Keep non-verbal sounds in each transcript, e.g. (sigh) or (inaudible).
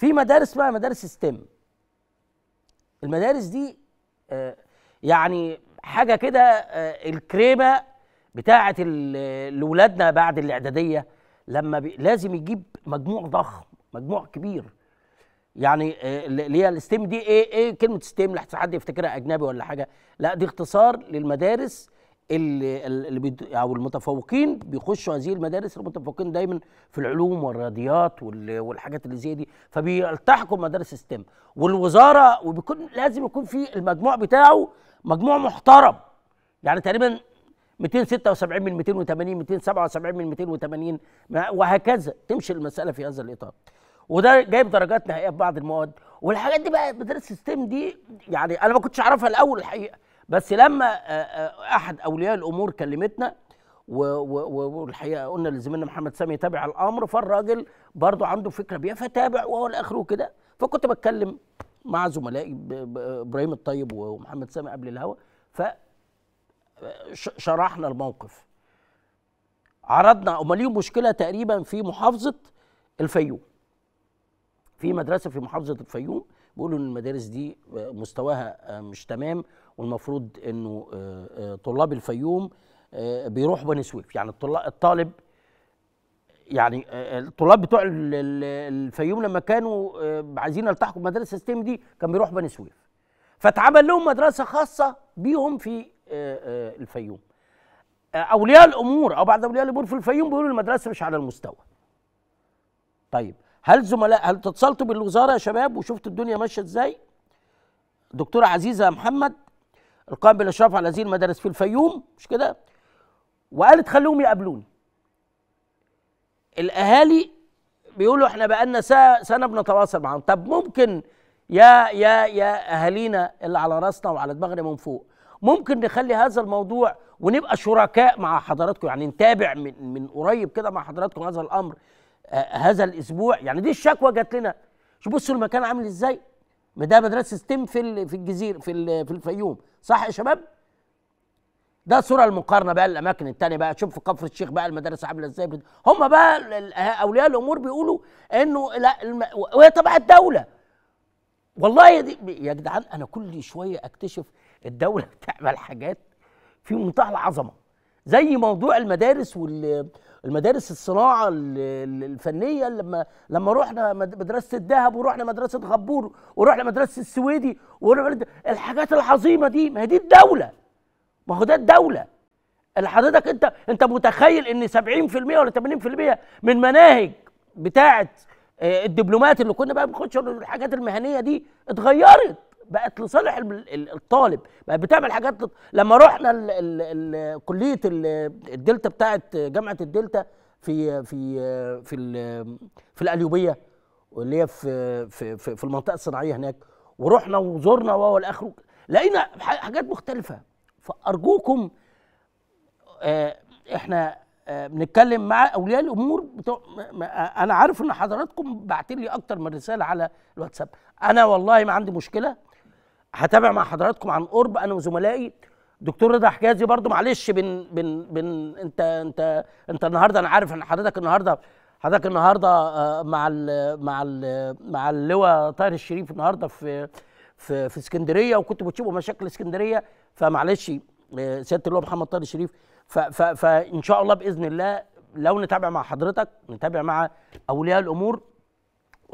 في مدارس اسمها مدارس ستيم e المدارس دي آه، يعني حاجه كده آه، الكريمه بتاعه لاولادنا بعد الاعداديه لما بي لازم يجيب مجموع ضخم مجموع كبير يعني آه، اللي هي الستيم e دي ايه ايه كلمه ستيم e لحد حد يفتكرها اجنبي ولا حاجه لا دي اختصار للمدارس اللي اللي بيد... او المتفوقين بيخشوا هذه المدارس المتفوقين دايما في العلوم والرياضيات وال... والحاجات اللي زي دي فبيلتحقوا بمدارس ستيم والوزاره وبيكون لازم يكون في المجموع بتاعه مجموع محترم يعني تقريبا 276 من 280 277 من 280 وهكذا تمشي المساله في هذا الاطار وده جايب درجات نهائيه في بعض المواد والحاجات دي بقى مدارس ستيم دي يعني انا ما كنتش اعرفها الاول الحقيقه بس لما آه، آه، احد اولياء الامور كلمتنا والحقيقه قلنا لزميلنا محمد سامي يتابع الامر فالراجل برضه عنده فكره بيها فتابع وهو الاخر وكده فكنت بتكلم مع زملائي ابراهيم الطيب ومحمد سامي قبل الهوا ف آه، شرحنا الموقف عرضنا امال ليهم مشكله تقريبا في محافظه الفيوم في مدرسه في محافظه الفيوم بيقولوا ان المدارس دي مستواها آه، مش تمام والمفروض انه آه، آه، طلاب الفيوم بيروحوا بني سويف يعني الطالب يعني الطلاب بتوع الفيوم لما كانوا عايزين يلتحقوا بمدارس السيستم دي كان بيروحوا بني سويف فاتعمل لهم مدرسه خاصه بيهم في الفيوم اولياء الامور او بعض اولياء الامور في الفيوم بيقولوا المدرسه مش على المستوى طيب هل زملاء هل اتصلتوا بالوزاره يا شباب وشفتوا الدنيا ماشيه ازاي؟ دكتوره عزيزه محمد القائم بالاشراف على هذه المدارس في الفيوم مش كده؟ وقالت خلوهم يقابلوني. الاهالي بيقولوا احنا بقالنا سنه بنتواصل معاهم، طب ممكن يا يا يا اهالينا اللي على راسنا وعلى دماغنا من فوق ممكن نخلي هذا الموضوع ونبقى شركاء مع حضراتكم يعني نتابع من من قريب كده مع حضراتكم هذا الامر هذا الاسبوع يعني دي الشكوى جات لنا شو بصوا المكان عامل ازاي ما ده مدرسه ستيم في في الجزيره في في الفيوم صح يا شباب ده صوره المقارنه بقى الاماكن التانية بقى شوف في كفر الشيخ بقى المدارس عامله ازاي هم بقى اولياء الامور بيقولوا انه لا الم... وهي تبع الدوله والله يا, دي يا جدعان انا كل شويه اكتشف الدوله (laughs) بتعمل حاجات في منتهى العظمه زي موضوع المدارس وال المدارس الصناعه الفنيه لما لما رحنا مدرسه الذهب ورحنا مدرسه غبور ورحنا مدرسه السويدي ورحنا الحاجات العظيمه دي ما هي دي الدوله ما هو ده الدوله اللي حضرتك انت انت متخيل ان 70% ولا 80% من مناهج بتاعه آه، الدبلومات اللي كنا بقى بنخش الحاجات المهنيه دي اتغيرت بقت لصالح الطالب بقت بتعمل حاجات لما رحنا كليه الدلتا بتاعه جامعه الدلتا في في في في القليوبيه واللي هي في في في, في المنطقه الصناعيه هناك ورحنا وزرنا و الاخر لقينا حاجات مختلفه فارجوكم آه احنا آه، بنتكلم مع اولياء الامور بتوع انا عارف ان حضراتكم بعتلي اكتر من رساله على الواتساب انا والله ما عندي مشكله هتابع مع حضراتكم عن قرب انا وزملائي دكتور رضا حجازي برضو معلش بن بن بن انت انت انت النهارده انا عارف ان حضرتك النهارده حضرتك النهارده آه، مع ال مع ال مع اللواء طاهر الشريف النهارده في في في اسكندريه وكنت بتشوفوا مشاكل اسكندريه فمعلش آه، سياده اللواء محمد طاهر الشريف فان شاء الله باذن الله لو نتابع مع حضرتك نتابع مع اولياء الامور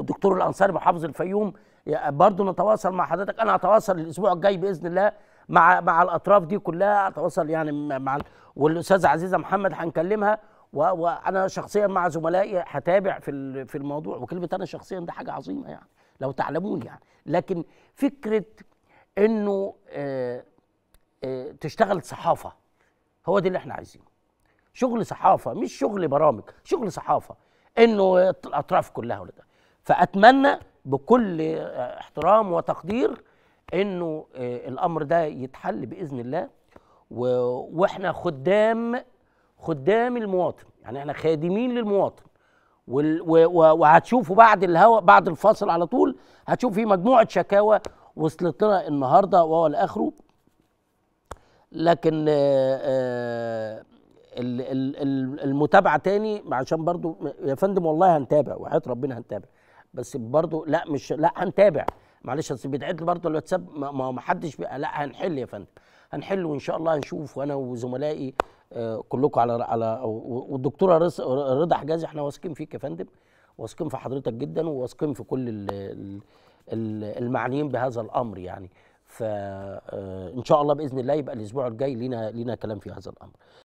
الدكتور الانصاري محافظ الفيوم برضو نتواصل مع حضرتك انا هتواصل الاسبوع الجاي باذن الله مع مع الاطراف دي كلها هتواصل يعني مع والاستاذه عزيزه محمد هنكلمها وانا شخصيا مع زملائي هتابع في في الموضوع وكلمه انا شخصيا ده حاجه عظيمه يعني لو تعلمون يعني لكن فكره انه آآ آه، آآ آه، تشتغل صحافه هو ده اللي احنا عايزينه شغل صحافه مش شغل برامج شغل صحافه انه الاطراف كلها ولا فاتمنى بكل احترام وتقدير انه آه، الامر ده يتحل باذن الله واحنا خدام خدام المواطن يعني احنا خادمين للمواطن وهتشوفوا بعد الهواء بعد الفاصل على طول هتشوف في مجموعه شكاوى وصلت لنا النهارده وهو اخره لكن آه، آه، المتابعه تاني عشان برضو يا فندم والله هنتابع وحياه ربنا هنتابع بس برضه لا مش لا هنتابع معلش اصل بيتعد برضه الواتساب ما ما حدش لا هنحل يا فندم هنحل وان شاء الله هنشوف وانا وزملائي آه، كلكم على على والدكتوره رضا حجازي احنا واثقين فيك يا فندم واثقين في حضرتك جدا وواثقين في كل ال ال المعنيين بهذا الامر يعني فان آه، شاء الله باذن الله يبقى الاسبوع الجاي لينا لينا كلام في هذا الامر